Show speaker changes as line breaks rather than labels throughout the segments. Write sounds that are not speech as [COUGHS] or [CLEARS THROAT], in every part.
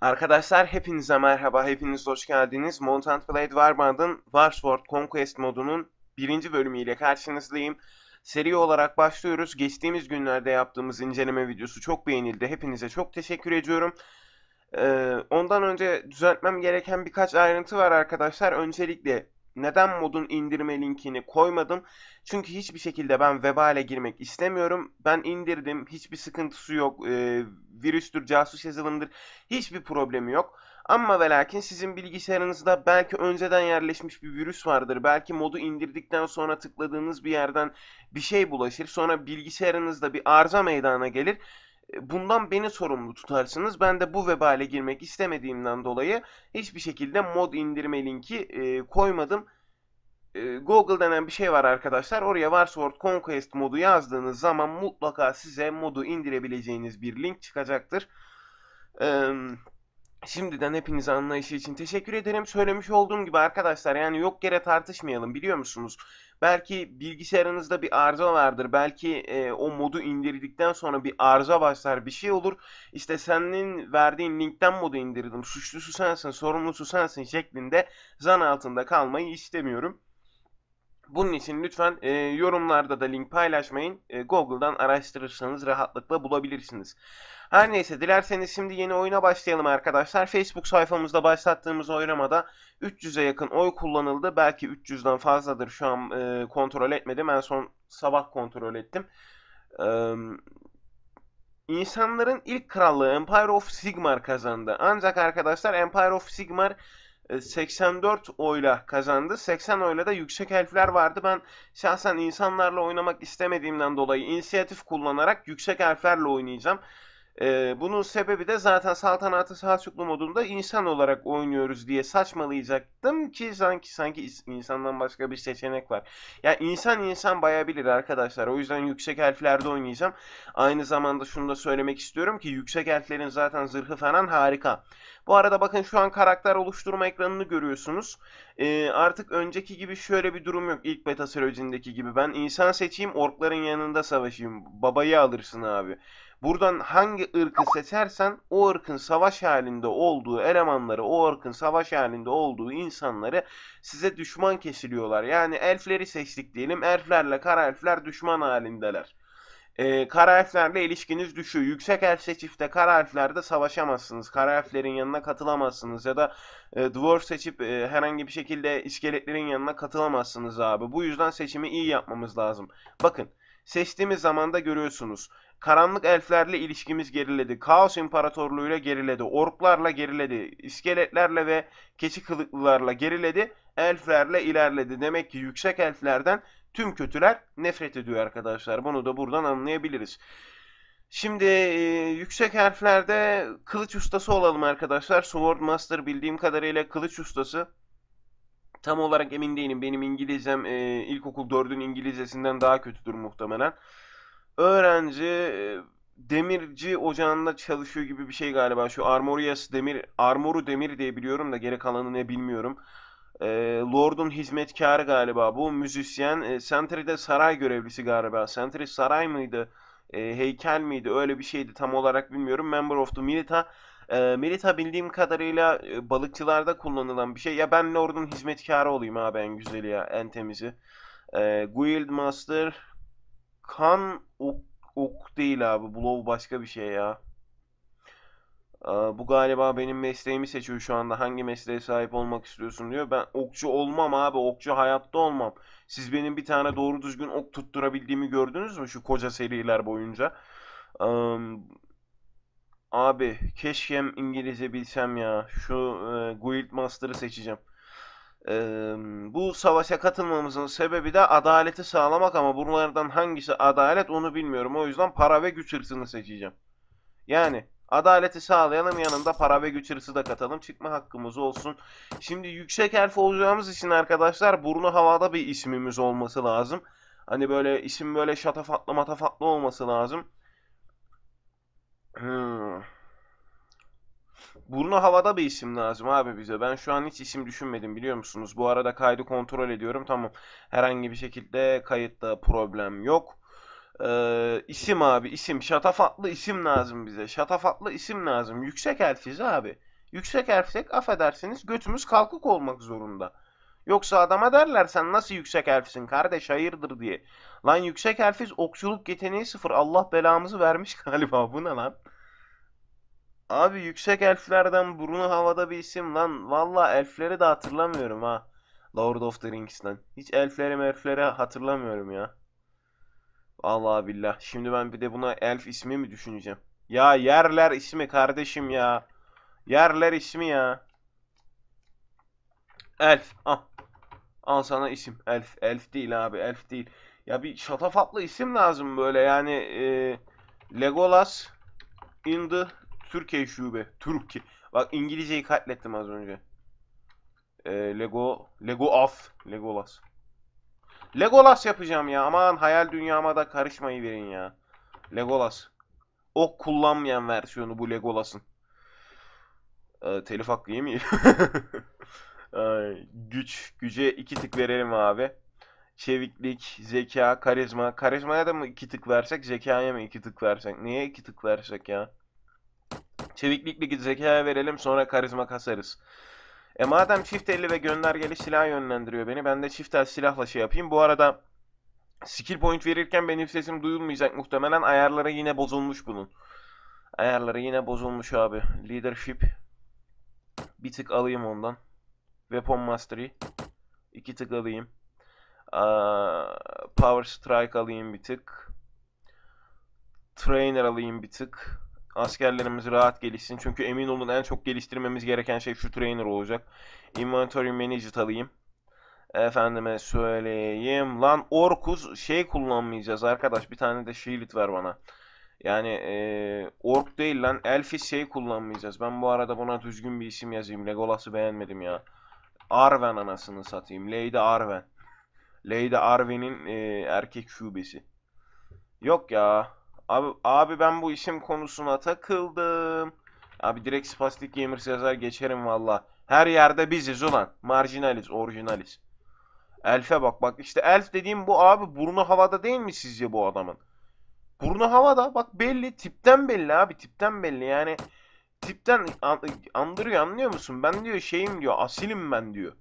Arkadaşlar hepinize merhaba, hepiniz hoş geldiniz. Mountant Blade Warband'ın Warsword Conquest modunun birinci bölümüyle karşınızdayım. Seri olarak başlıyoruz. Geçtiğimiz günlerde yaptığımız inceleme videosu çok beğenildi. Hepinize çok teşekkür ediyorum. Ee, ondan önce düzeltmem gereken birkaç ayrıntı var arkadaşlar. Öncelikle neden modun indirme linkini koymadım? Çünkü hiçbir şekilde ben vebale girmek istemiyorum. Ben indirdim. Hiçbir sıkıntısı yok. E, virüstür, casus yazılımdır. Hiçbir problemi yok. Ama ve lakin sizin bilgisayarınızda belki önceden yerleşmiş bir virüs vardır. Belki modu indirdikten sonra tıkladığınız bir yerden bir şey bulaşır. Sonra bilgisayarınızda bir arıza meydana gelir e, bundan beni sorumlu tutarsınız. Ben de bu vebale girmek istemediğimden dolayı hiçbir şekilde mod indirme linki e, koymadım. E, Google denen bir şey var arkadaşlar. Oraya Warsword Conquest modu yazdığınız zaman mutlaka size modu indirebileceğiniz bir link çıkacaktır. Eee Şimdiden hepinize anlayışı için teşekkür ederim. Söylemiş olduğum gibi arkadaşlar yani yok yere tartışmayalım biliyor musunuz? Belki bilgisayarınızda bir arıza vardır. Belki e, o modu indirdikten sonra bir arıza başlar bir şey olur. İşte senin verdiğin linkten modu indirdim. Suçlusu sensin, sorumlusu sensin şeklinde zan altında kalmayı istemiyorum. Bunun için lütfen e, yorumlarda da link paylaşmayın. E, Google'dan araştırırsanız rahatlıkla bulabilirsiniz. Her neyse dilerseniz şimdi yeni oyuna başlayalım arkadaşlar. Facebook sayfamızda başlattığımız oylamada 300'e yakın oy kullanıldı. Belki 300'den fazladır şu an e, kontrol etmedim. En son sabah kontrol ettim. Eee... İnsanların ilk krallığı Empire of Sigmar kazandı. Ancak arkadaşlar Empire of Sigmar 84 e, oyla kazandı. 80 oyla da yüksek elfler vardı. Ben şahsen insanlarla oynamak istemediğimden dolayı inisiyatif kullanarak yüksek elflerle oynayacağım. E, bunun sebebi de zaten saltanatı Selçuklu modunda insan olarak oynuyoruz diye saçmalayacaktım ki sanki sanki insandan başka bir seçenek var. Ya yani insan insan bayabilir arkadaşlar. O yüzden yüksek elflerde oynayacağım. Aynı zamanda şunu da söylemek istiyorum ki yüksek elflerin zaten zırhı falan harika. Bu arada bakın şu an karakter oluşturma ekranını görüyorsunuz. E, artık önceki gibi şöyle bir durum yok ilk beta sürecindeki gibi. Ben insan seçeyim orkların yanında savaşayım. Babayı alırsın abi. Buradan hangi ırkı seçersen o ırkın savaş halinde olduğu elemanları, o ırkın savaş halinde olduğu insanları size düşman kesiliyorlar. Yani elfleri seçtik diyelim. Elflerle kara elfler düşman halindeler. Ee, kara elflerle ilişkiniz düşüyor. Yüksek elf seçip de kara elflerde savaşamazsınız. Kara elflerin yanına katılamazsınız. Ya da e, dwarf seçip e, herhangi bir şekilde iskeletlerin yanına katılamazsınız abi. Bu yüzden seçimi iyi yapmamız lazım. Bakın seçtiğimiz zaman da görüyorsunuz. Karanlık elflerle ilişkimiz geriledi. Kaos imparatorluğuyla geriledi. Orklarla geriledi. iskeletlerle ve keçi kılıklılarla geriledi. Elflerle ilerledi. Demek ki yüksek elflerden tüm kötüler nefret ediyor arkadaşlar. Bunu da buradan anlayabiliriz. Şimdi e, yüksek elflerde kılıç ustası olalım arkadaşlar. Sword Master bildiğim kadarıyla kılıç ustası. Tam olarak emin değilim. Benim İngilizcem e, ilkokul 4'ün İngilizcesinden daha kötüdür muhtemelen öğrenci e, demirci ocağında çalışıyor gibi bir şey galiba. Şu Armorias Demir, Armoru Demir diye biliyorum da geri kalanı ne bilmiyorum. E, Lord'un hizmetkarı galiba bu müzisyen. E, Sentry'de saray görevlisi galiba. Sentry saray mıydı? E, heykel miydi? Öyle bir şeydi tam olarak bilmiyorum. Member of the Milita. E, Milita bildiğim kadarıyla e, balıkçılarda kullanılan bir şey. Ya ben Lord'un hizmetkarı olayım abi en güzeli ya. En temizi. E, Guild Master, kan ok, ok değil abi. Blow başka bir şey ya. Bu galiba benim mesleğimi seçiyor şu anda. Hangi mesleğe sahip olmak istiyorsun diyor. Ben okçu olmam abi. Okçu hayatta olmam. Siz benim bir tane doğru düzgün ok tutturabildiğimi gördünüz mü şu koca seriler boyunca? Abi keşke İngilizce bilsem ya. Şu e, Guild Master'ı seçeceğim. Ee, bu savaşa katılmamızın sebebi de adaleti sağlamak ama bunlardan hangisi adalet onu bilmiyorum. O yüzden para ve güç hırsını seçeceğim. Yani adaleti sağlayalım yanında para ve güç hırsı da katalım. Çıkma hakkımız olsun. Şimdi yüksek elf olacağımız için arkadaşlar burnu havada bir ismimiz olması lazım. Hani böyle isim böyle şatafatlı matafatlı olması lazım. Hmm. Burnu havada bir isim lazım abi bize. Ben şu an hiç isim düşünmedim biliyor musunuz? Bu arada kaydı kontrol ediyorum. Tamam. Herhangi bir şekilde kayıtta problem yok. Ee, isim abi isim. Şatafatlı isim lazım bize. Şatafatlı isim lazım. Yüksek elfiz abi. Yüksek elfsek affedersiniz götümüz kalkık olmak zorunda. Yoksa adama derler sen nasıl yüksek elfisin kardeş hayırdır diye. Lan yüksek elfiz okçuluk yeteneği sıfır. Allah belamızı vermiş [LAUGHS] galiba. Bu ne lan? Abi yüksek elflerden burnu havada bir isim lan. Valla elfleri de hatırlamıyorum ha. Lord of the Rings'ten. Hiç elfleri merfleri hatırlamıyorum ya. valla billah. Şimdi ben bir de buna elf ismi mi düşüneceğim? Ya yerler ismi kardeşim ya. Yerler ismi ya. Elf. Ah. Al sana isim. Elf. Elf değil abi. Elf değil. Ya bir şatafatlı isim lazım böyle yani. E, Legolas in the Türkiye şube. Türkiye. Bak İngilizceyi katlettim az önce. Ee, Lego Lego Af Legolas. Legolas yapacağım ya. Aman hayal dünyama da karışmayı verin ya. Legolas. O kullanmayan versiyonu bu Legolas'ın. Ee, telif hakkı iyi mi? [LAUGHS] güç. Güce iki tık verelim abi. Çeviklik, zeka, karizma. Karizmaya da mı iki tık versek, zekaya mı iki tık versek? Niye iki tık versek ya? Çeviklik bir zeka verelim sonra karizma kasarız. E madem çift elli ve göndergeli silah yönlendiriyor beni ben de çift el silahla şey yapayım. Bu arada skill point verirken benim sesim duyulmayacak muhtemelen ayarları yine bozulmuş bunun. Ayarları yine bozulmuş abi. Leadership. Bir tık alayım ondan. Weapon Mastery. iki tık alayım. Power Strike alayım bir tık. Trainer alayım bir tık askerlerimiz rahat gelişsin. Çünkü emin olun en çok geliştirmemiz gereken şey şu trainer olacak. Inventory Manager alayım. Efendime söyleyeyim. Lan Orkuz şey kullanmayacağız arkadaş. Bir tane de Shield ver bana. Yani e, Ork değil lan. Elfis şey kullanmayacağız. Ben bu arada buna düzgün bir isim yazayım. Legolas'ı beğenmedim ya. Arven anasını satayım. Lady Arven. Lady Arven'in e, erkek şubesi. Yok ya. Abi, abi ben bu isim konusuna takıldım. Abi direkt Spastik Gamers yazar geçerim valla. Her yerde biziz ulan. Marjinaliz, orijinaliz. Elf'e bak bak işte elf dediğim bu abi burnu havada değil mi sizce bu adamın? Burnu havada bak belli tipten belli abi tipten belli yani tipten andırıyor anlıyor musun? Ben diyor şeyim diyor asilim ben diyor.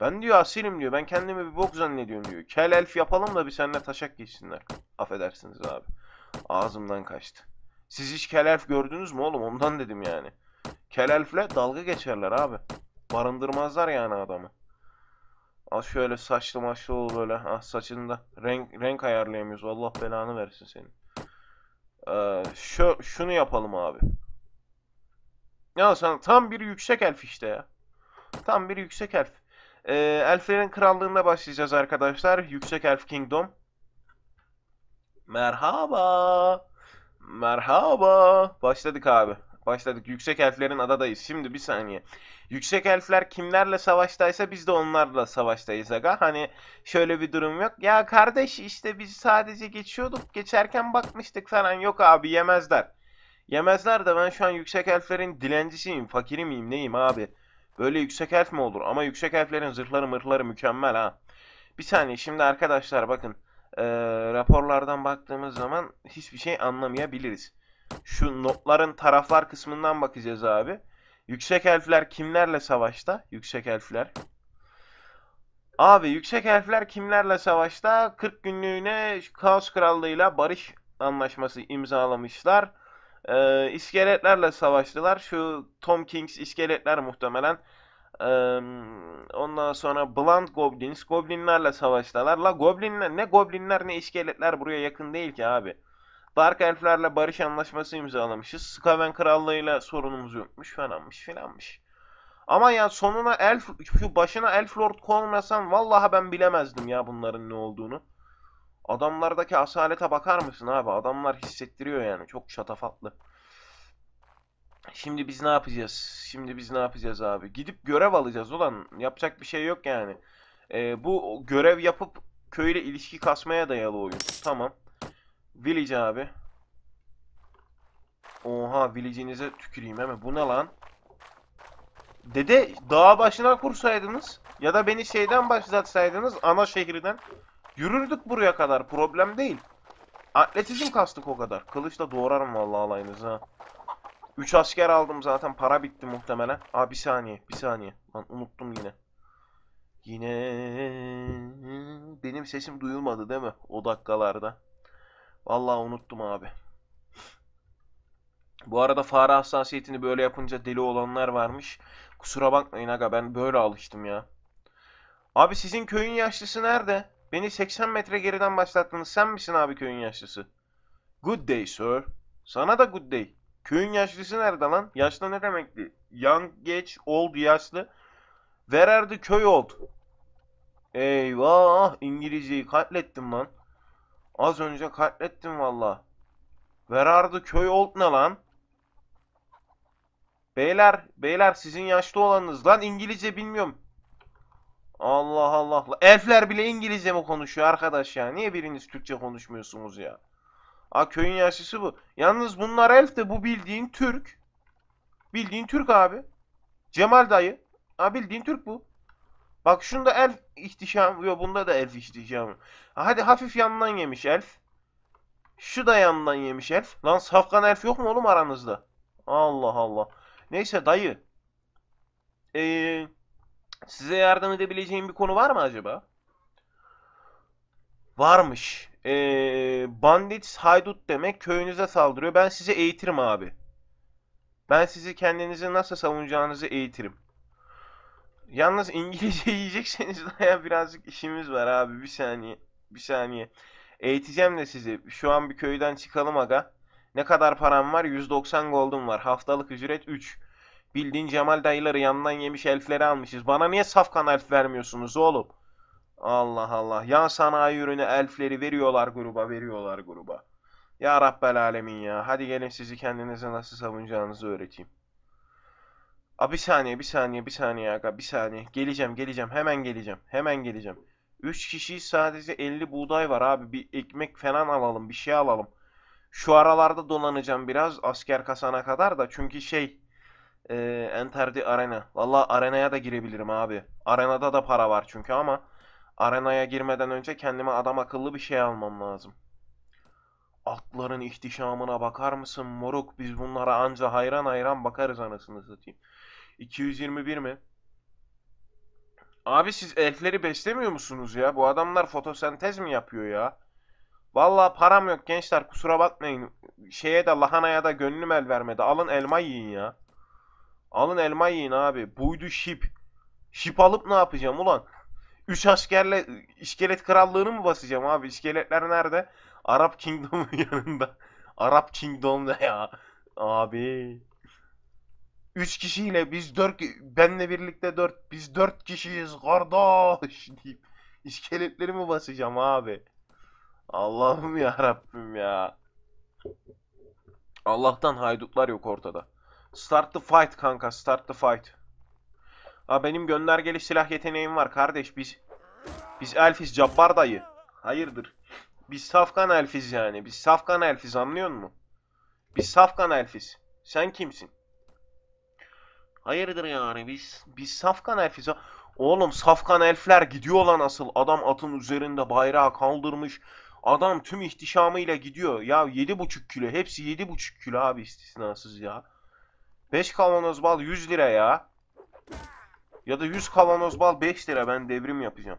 Ben diyor asilim diyor ben kendimi bir bok zannediyorum diyor. Kel elf yapalım da bir seninle taşak geçsinler. Affedersiniz abi. Ağzımdan kaçtı. Siz hiç kelelf gördünüz mü oğlum? Ondan dedim yani. Kelelfle dalga geçerler abi. Barındırmazlar yani adamı. Al şöyle saçlı maçlı ol böyle. Ah saçını da renk renk ayarlayamıyoruz. Allah belanı versin senin. Ee, şu, şunu yapalım abi. Ya sen tam bir yüksek elf işte ya. Tam bir yüksek elf. Ee, elflerin krallığında başlayacağız arkadaşlar. Yüksek Elf Kingdom. Merhaba. Merhaba. Başladık abi. Başladık. Yüksek elflerin adadayız. Şimdi bir saniye. Yüksek elfler kimlerle savaştaysa biz de onlarla savaştayız aga. Hani şöyle bir durum yok. Ya kardeş işte biz sadece geçiyorduk. Geçerken bakmıştık falan. Yok abi yemezler. Yemezler de ben şu an yüksek elflerin dilencisiyim. Fakiri miyim neyim abi. Böyle yüksek elf mi olur? Ama yüksek elflerin zırhları mırhları mükemmel ha. Bir saniye şimdi arkadaşlar bakın e, raporlardan baktığımız zaman hiçbir şey anlamayabiliriz. Şu notların taraflar kısmından bakacağız abi. Yüksek elfler kimlerle savaşta? Yüksek elfler. Abi yüksek elfler kimlerle savaşta? 40 günlüğüne Kaos Krallığı'yla barış anlaşması imzalamışlar. Ee, iskeletlerle savaştılar. Şu Tom Kings iskeletler muhtemelen ondan sonra Blunt Goblins. Goblinlerle savaştılar. La Goblinler ne Goblinler ne iskeletler buraya yakın değil ki abi. Dark Elf'lerle barış anlaşması imzalamışız. Skaven Krallığı'yla sorunumuz yokmuş falanmış filanmış. Ama ya sonuna elf, şu başına elf lord konmasan vallahi ben bilemezdim ya bunların ne olduğunu. Adamlardaki asalete bakar mısın abi? Adamlar hissettiriyor yani. Çok şatafatlı. Şimdi biz ne yapacağız? Şimdi biz ne yapacağız abi? Gidip görev alacağız ulan. Yapacak bir şey yok yani. Ee, bu görev yapıp köyle ilişki kasmaya dayalı oyun. Tamam. Village abi. Oha village'inize tüküreyim hemen. Bu ne lan? Dede dağ başına kursaydınız ya da beni şeyden başlatsaydınız ana şehirden yürürdük buraya kadar problem değil. Atletizm kastık o kadar. Kılıçla doğrarım vallahi alayınızı ha. 3 asker aldım zaten. Para bitti muhtemelen. Aa bir saniye. Bir saniye. Lan unuttum yine. Yine benim sesim duyulmadı değil mi? O dakikalarda. Vallahi unuttum abi. Bu arada fare hassasiyetini böyle yapınca deli olanlar varmış. Kusura bakmayın aga ben böyle alıştım ya. Abi sizin köyün yaşlısı nerede? Beni 80 metre geriden başlattınız. Sen misin abi köyün yaşlısı? Good day sir. Sana da good day. Köyün yaşlısı nerede lan? Yaşlı ne demekti? Young, geç, old, yaşlı. Vererdi köy old. Eyvah İngilizceyi katlettim lan. Az önce katlettim valla. Vererdi köy old ne lan? Beyler, beyler sizin yaşlı olanınız lan İngilizce bilmiyorum. Allah Allah. Elfler bile İngilizce mi konuşuyor arkadaş ya? Niye biriniz Türkçe konuşmuyorsunuz ya? A köyün yaşlısı bu. Yalnız bunlar elf de bu bildiğin Türk. Bildiğin Türk abi. Cemal dayı. Ha bildiğin Türk bu. Bak şunda elf ihtişam. Yo bunda da elf ihtişamı. Hadi hafif yandan yemiş elf. Şu da yandan yemiş elf. Lan safkan elf yok mu oğlum aranızda? Allah Allah. Neyse dayı. Ee, size yardım edebileceğim bir konu var mı acaba? Varmış e, bandit, haydut demek köyünüze saldırıyor. Ben sizi eğitirim abi. Ben sizi kendinizi nasıl savunacağınızı eğitirim. Yalnız İngilizce [LAUGHS] yiyecekseniz daha birazcık işimiz var abi. Bir saniye. Bir saniye. Eğiteceğim de sizi. Şu an bir köyden çıkalım aga. Ne kadar param var? 190 gold'um var. Haftalık ücret 3. Bildiğin Cemal dayıları yanından yemiş elfleri almışız. Bana niye safkan elf vermiyorsunuz oğlum? Allah Allah. Ya sanayi ürünü elfleri veriyorlar gruba, veriyorlar gruba. Ya Rabbel Alemin ya. Hadi gelin sizi kendinize nasıl savunacağınızı öğreteyim. A bir saniye, bir saniye, bir saniye aga, bir saniye. Geleceğim, geleceğim. Hemen geleceğim. Hemen geleceğim. 3 kişi sadece 50 buğday var abi. Bir ekmek falan alalım, bir şey alalım. Şu aralarda dolanacağım biraz asker kasana kadar da. Çünkü şey, e, Enterdi Arena. Valla arenaya da girebilirim abi. Arenada da para var çünkü ama... Arenaya girmeden önce kendime adam akıllı bir şey almam lazım. Atların ihtişamına bakar mısın moruk? Biz bunlara anca hayran hayran bakarız anasını satayım. 221 mi? Abi siz elfleri beslemiyor musunuz ya? Bu adamlar fotosentez mi yapıyor ya? Vallahi param yok gençler kusura bakmayın. Şeye de lahanaya da gönlüm el vermedi. Alın elma yiyin ya. Alın elma yiyin abi. Buydu şip. Şip alıp ne yapacağım ulan? 3 askerle iskelet krallığını mı basacağım abi? İskeletler nerede? Arap Kingdom'un [LAUGHS] yanında. Arap Kingdom'da ya. Abi. 3 kişiyle biz 4 benle birlikte 4 biz 4 kişiyiz kardeş [LAUGHS] deyip iskeletleri mi basacağım abi? Allah'ım ya Rabbim ya. Allah'tan haydutlar yok ortada. Start the fight kanka, start the fight. Ha benim göndergeli silah yeteneğim var kardeş biz. Biz elfiz cabbar dayı. Hayırdır? Biz safkan elfiz yani. Biz safkan elfiz anlıyor musun? Biz safkan elfiz. Sen kimsin? Hayırdır yani biz biz safkan elfiz. Oğlum safkan elfler gidiyor lan asıl. Adam atın üzerinde bayrağı kaldırmış. Adam tüm ihtişamıyla gidiyor. Ya 7,5 kilo. Hepsi 7,5 kilo abi istisnasız ya. 5 kavanoz bal 100 lira ya. Ya da 100 kavanoz bal 5 lira ben devrim yapacağım.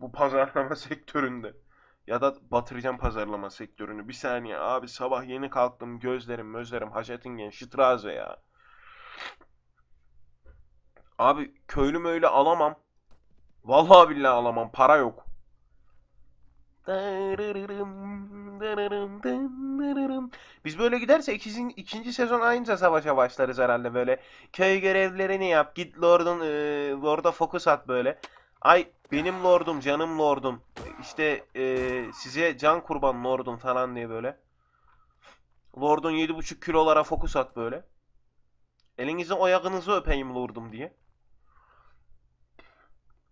Bu pazarlama [LAUGHS] sektöründe. Ya da batıracağım pazarlama sektörünü. Bir saniye abi sabah yeni kalktım gözlerim gözlerim Haşetingen Şitraze ya. Abi köylüm öyle alamam. Vallahi billahi alamam para yok. Biz böyle giderse ikizin ikinci sezon aynı savaşa başlarız herhalde böyle. Köy görevlerini yap. Git Lord'un e, Lord'a fokus at böyle. Ay benim Lord'um canım Lord'um. İşte e, size can kurban Lord'um falan diye böyle. Lord'un 7,5 kilolara fokus at böyle. elinizin oyağınızı öpeyim Lord'um diye.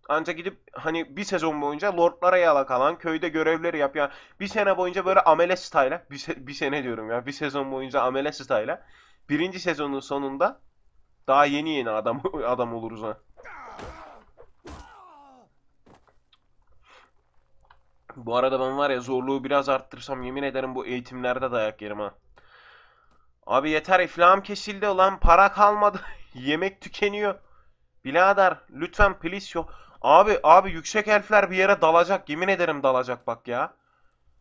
Ancak gidip hani bir sezon boyunca lordlara yalak alan, köyde görevleri yap. Yani bir sene boyunca böyle amele style, bir, se- bir sene diyorum ya, bir sezon boyunca amele style. Birinci sezonun sonunda daha yeni yeni adam [LAUGHS] adam oluruz ha. Bu arada ben var ya zorluğu biraz arttırsam yemin ederim bu eğitimlerde dayak yerim ha. Abi yeter iflahım kesildi lan para kalmadı. [LAUGHS] Yemek tükeniyor. Bilader lütfen please yok. Abi abi yüksek elfler bir yere dalacak. Yemin ederim dalacak bak ya.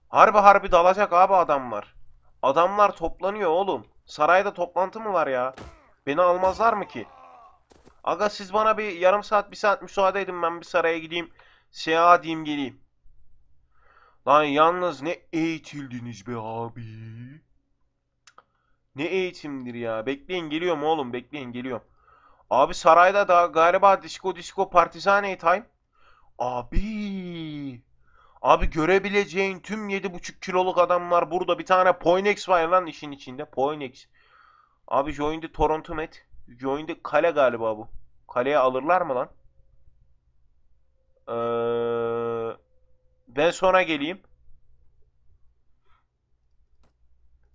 Harbi harbi dalacak abi adamlar. Adamlar toplanıyor oğlum. Sarayda toplantı mı var ya? Beni almazlar mı ki? Aga siz bana bir yarım saat bir saat müsaade edin ben bir saraya gideyim. Seyahat edeyim geleyim. Lan yalnız ne eğitildiniz be abi. Ne eğitimdir ya. Bekleyin geliyorum oğlum bekleyin geliyorum. Abi sarayda da galiba disco disco partizane time. Abi. Abi görebileceğin tüm 7,5 kiloluk adamlar Burada bir tane Poinex var lan işin içinde. Poinex. Abi join'de Toronto Met. Join'de kale galiba bu. Kaleye alırlar mı lan? Ee, ben sonra geleyim.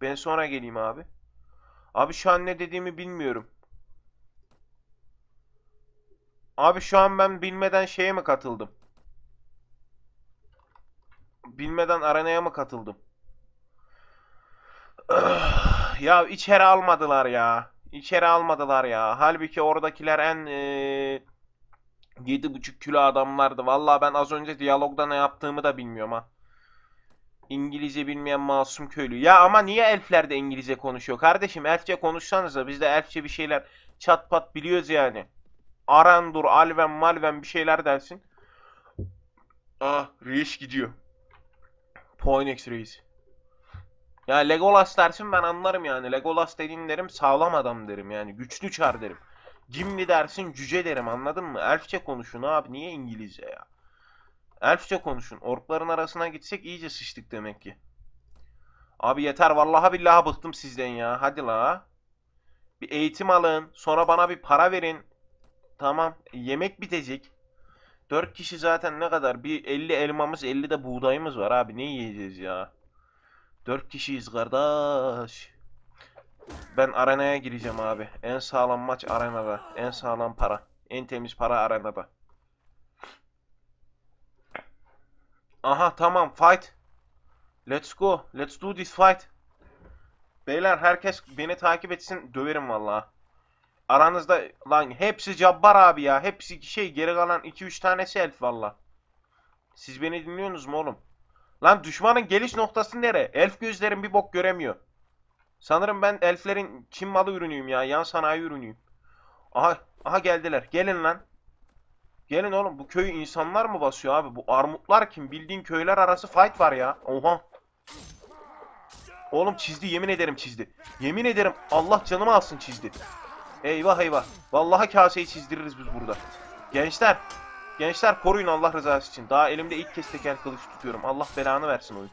Ben sonra geleyim abi. Abi şu an ne dediğimi bilmiyorum. Abi şu an ben bilmeden şeye mi katıldım? Bilmeden arenaya mı katıldım? [SIGHS] ya içeri almadılar ya. İçeri almadılar ya. Halbuki oradakiler en ee, 7,5 kilo adamlardı. Valla ben az önce diyalogda ne yaptığımı da bilmiyorum ha. İngilizce bilmeyen masum köylü. Ya ama niye elfler de İngilizce konuşuyor? Kardeşim elfçe konuşsanız da biz de elfçe bir şeyler çat pat biliyoruz yani. Arendur, Alven, Malven bir şeyler dersin. Ah reis gidiyor. Poinex reis. Ya Legolas dersin ben anlarım yani. Legolas dediğin derim sağlam adam derim yani. Güçlü çar derim. Gimli dersin cüce derim anladın mı? Elfçe konuşun abi niye İngilizce ya? Elfçe konuşun. Orkların arasına gitsek iyice sıçtık demek ki. Abi yeter vallahi billahi bıktım sizden ya. Hadi la. Bir eğitim alın. Sonra bana bir para verin. Tamam. E, yemek bitecek. 4 kişi zaten ne kadar? Bir 50 elmamız 50 de buğdayımız var abi. Ne yiyeceğiz ya? 4 kişiyiz kardeş. Ben arenaya gireceğim abi. En sağlam maç arenada. En sağlam para. En temiz para arenada. Aha tamam fight. Let's go. Let's do this fight. Beyler herkes beni takip etsin. Döverim vallahi. Aranızda lan hepsi Cabbar abi ya. Hepsi şey geri kalan 2-3 tanesi Elf valla. Siz beni dinliyorsunuz mu oğlum? Lan düşmanın geliş noktası nere? Elf gözlerim bir bok göremiyor. Sanırım ben elflerin Çin malı ürünüyüm ya. Yan sanayi ürünüyüm. Aha, aha geldiler. Gelin lan. Gelin oğlum bu köyü insanlar mı basıyor abi? Bu armutlar kim? Bildiğin köyler arası fight var ya. Oha. Oğlum çizdi yemin ederim çizdi. Yemin ederim Allah canımı alsın çizdi. Eyvah eyvah. Vallahi kaseyi çizdiririz biz burada. Gençler. Gençler koruyun Allah rızası için. Daha elimde ilk kez teker kılıç tutuyorum. Allah belanı versin oyun.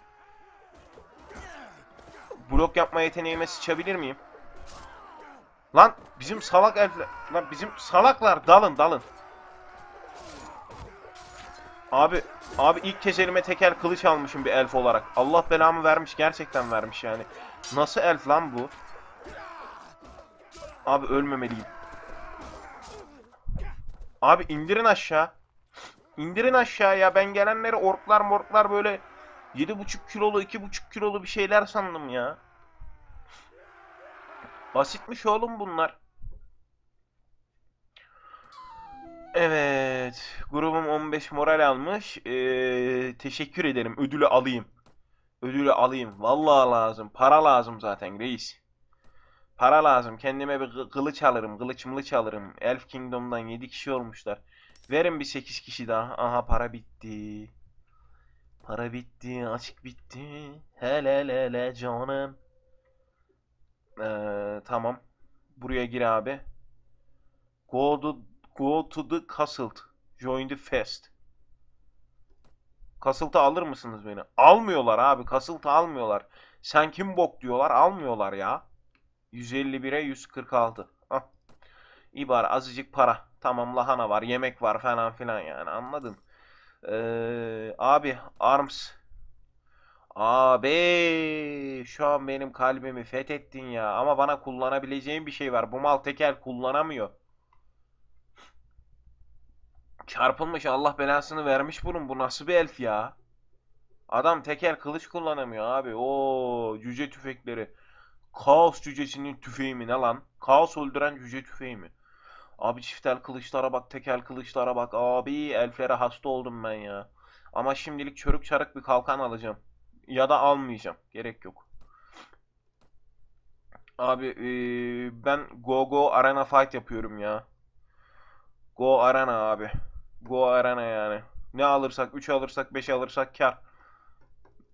Blok yapma yeteneğime sıçabilir miyim? Lan bizim salak elfler. Lan bizim salaklar dalın dalın. Abi, abi ilk kez elime teker kılıç almışım bir elf olarak. Allah belamı vermiş, gerçekten vermiş yani. Nasıl elf lan bu? Abi ölmemeliyim. Abi indirin aşağı. İndirin ya. Ben gelenleri orklar morklar böyle 7,5 kilolu 2,5 kilolu bir şeyler sandım ya. Basitmiş oğlum bunlar. Evet. Grubum 15 moral almış. Ee, teşekkür ederim. Ödülü alayım. Ödülü alayım. Vallahi lazım. Para lazım zaten reis. Para lazım. Kendime bir kılıç alırım. Kılıç mılıç alırım. Elf Kingdom'dan 7 kişi olmuşlar. Verin bir 8 kişi daha. Aha para bitti. Para bitti. Açık bitti. Hele hele hele canım. Ee, tamam. Buraya gir abi. Go to, go to the castle. Join the fest. Kasıltı alır mısınız beni? Almıyorlar abi. Kasıltı almıyorlar. Sen kim bok diyorlar. Almıyorlar ya. 151'e 146. Hah. İbar azıcık para. Tamam lahana var, yemek var falan filan yani anladın. Ee, abi arms. Abi şu an benim kalbimi fethettin ya. Ama bana kullanabileceğim bir şey var. Bu mal teker kullanamıyor. Çarpılmış Allah belasını vermiş bunun. Bu nasıl bir elf ya? Adam teker kılıç kullanamıyor abi. O cüce tüfekleri. Kaos cücesinin tüfeği mi ne lan? Kaos öldüren cüce tüfeği mi? Abi çiftel kılıçlara bak, tekel kılıçlara bak. Abi elflere hasta oldum ben ya. Ama şimdilik çörük çarık bir kalkan alacağım. Ya da almayacağım. Gerek yok. Abi ee, ben Go Go Arena Fight yapıyorum ya. Go Arena abi. Go Arena yani. Ne alırsak 3 alırsak 5 alırsak kar.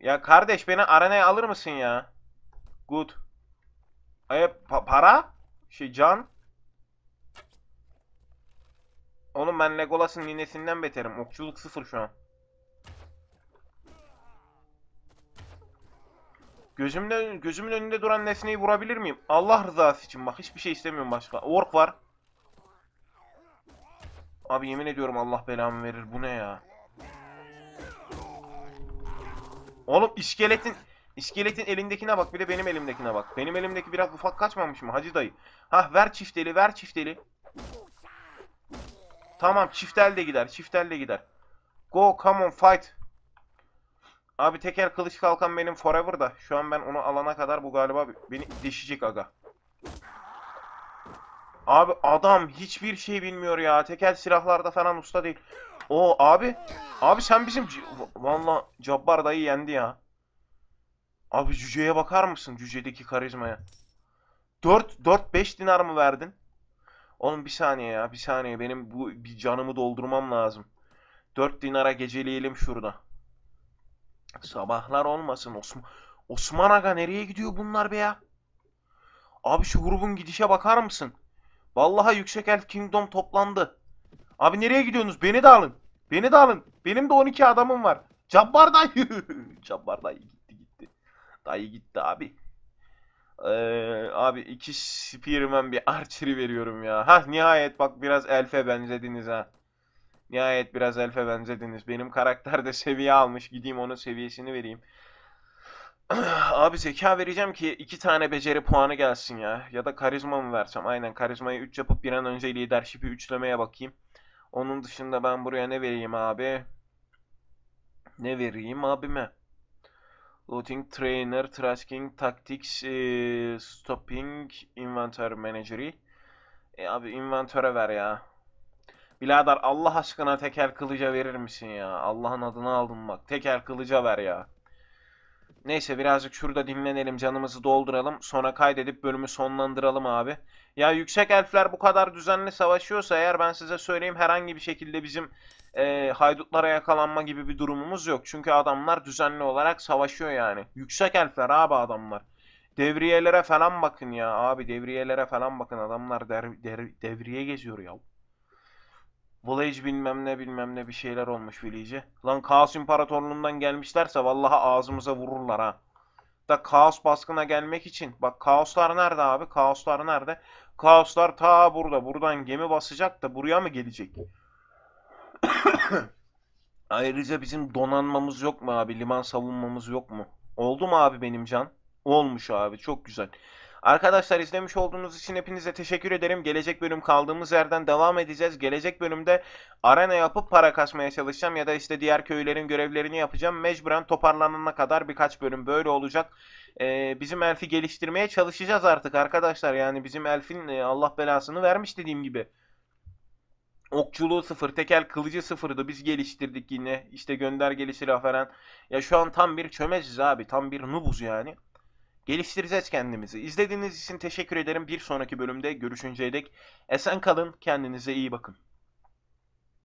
Ya kardeş beni arenaya alır mısın ya? Good. E, pa para? Şey can. Oğlum ben Legolas'ın ninesinden beterim. Okçuluk sıfır şu an. Gözümde, gözümün önünde duran nesneyi vurabilir miyim? Allah rızası için bak hiçbir şey istemiyorum başka. Ork var. Abi yemin ediyorum Allah belamı verir. Bu ne ya? Oğlum iskeletin... İskeletin elindekine bak bir de benim elimdekine bak. Benim elimdeki biraz ufak kaçmamış mı hacı dayı? Hah ver çifteli ver çifteli. Tamam çiftel de gider çiftel de gider. Go come on fight. Abi teker kılıç kalkan benim forever da. Şu an ben onu alana kadar bu galiba beni deşecek aga. Abi adam hiçbir şey bilmiyor ya. Tekel silahlarda falan usta değil. O abi. Abi sen bizim valla Cabbar dayı yendi ya. Abi cüceye bakar mısın? Cücedeki karizmaya. 4 4 5 dinar mı verdin? Oğlum bir saniye ya. Bir saniye. Benim bu bir canımı doldurmam lazım. 4 dinara geceleyelim şurada. Sabahlar olmasın Osman. Osman Aga nereye gidiyor bunlar be ya? Abi şu grubun gidişe bakar mısın? Vallahi Yüksek Elf Kingdom toplandı. Abi nereye gidiyorsunuz? Beni de alın. Beni de alın. Benim de 12 adamım var. Cabbar dayı. [LAUGHS] Cabbar dayı. Dayı gitti abi. Ee, abi iki Spearman bir [LAUGHS] Archer'i veriyorum ya. Ha nihayet bak biraz Elf'e benzediniz ha. Nihayet biraz Elf'e benzediniz. Benim karakter de [LAUGHS] seviye almış. Gideyim onun seviyesini vereyim. [CLEARS THROAT] Abi zeka vereceğim ki iki tane beceri puanı gelsin ya. Ya da karizma mı versem? Aynen karizmayı 3 yapıp bir an önce lidership'i 3'lemeye bakayım. Onun dışında ben buraya ne vereyim abi? Ne vereyim abime? Looting, Trainer, Tracking, Tactics, e, Stopping, Inventory Manager'i. E abi inventöre ver ya. Bilader Allah aşkına teker kılıca verir misin ya? Allah'ın adını aldım bak. Teker kılıca ver ya. Neyse birazcık şurada dinlenelim canımızı dolduralım. Sonra kaydedip bölümü sonlandıralım abi. Ya yüksek elfler bu kadar düzenli savaşıyorsa eğer ben size söyleyeyim herhangi bir şekilde bizim e, haydutlara yakalanma gibi bir durumumuz yok. Çünkü adamlar düzenli olarak savaşıyor yani. Yüksek elfler abi adamlar. Devriyelere falan bakın ya abi devriyelere falan bakın adamlar der, der, devriye geziyor ya. Village bilmem ne bilmem ne bir şeyler olmuş Village'e. Lan Kaos İmparatorluğundan gelmişlerse vallahi ağzımıza vururlar ha. Da Kaos baskına gelmek için. Bak Kaoslar nerede abi? Kaoslar nerede? Kaoslar ta burada. Buradan gemi basacak da buraya mı gelecek? [COUGHS] Ayrıca bizim donanmamız yok mu abi? Liman savunmamız yok mu? Oldu mu abi benim can? Olmuş abi. Çok güzel. Arkadaşlar izlemiş olduğunuz için hepinize teşekkür ederim. Gelecek bölüm kaldığımız yerden devam edeceğiz. Gelecek bölümde arena yapıp para kasmaya çalışacağım ya da işte diğer köylerin görevlerini yapacağım. Mecburen toparlanana kadar birkaç bölüm böyle olacak. Ee, bizim Elf'i geliştirmeye çalışacağız artık arkadaşlar. Yani bizim Elf'in e, Allah belasını vermiş dediğim gibi. Okçuluğu sıfır, tekel kılıcı sıfırdı. Biz geliştirdik yine. İşte gönder gelişi laferen. Ya şu an tam bir çömeziz abi. Tam bir nubuz yani. Geliştireceğiz kendimizi. İzlediğiniz için teşekkür ederim. Bir sonraki bölümde görüşünceye dek esen kalın, kendinize iyi bakın.